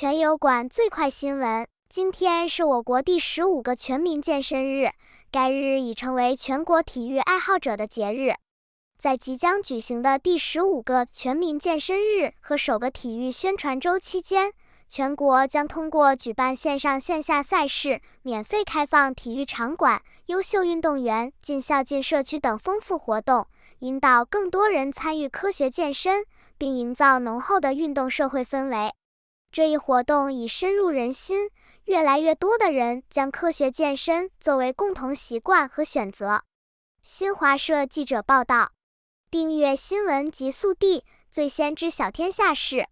全友馆最快新闻：今天是我国第十五个全民健身日，该日已成为全国体育爱好者的节日。在即将举行的第十五个全民健身日和首个体育宣传周期间，全国将通过举办线上线下赛事、免费开放体育场馆、优秀运动员进校进社区等丰富活动，引导更多人参与科学健身，并营造浓厚的运动社会氛围。这一活动已深入人心，越来越多的人将科学健身作为共同习惯和选择。新华社记者报道。订阅新闻极速递，最先知晓天下事。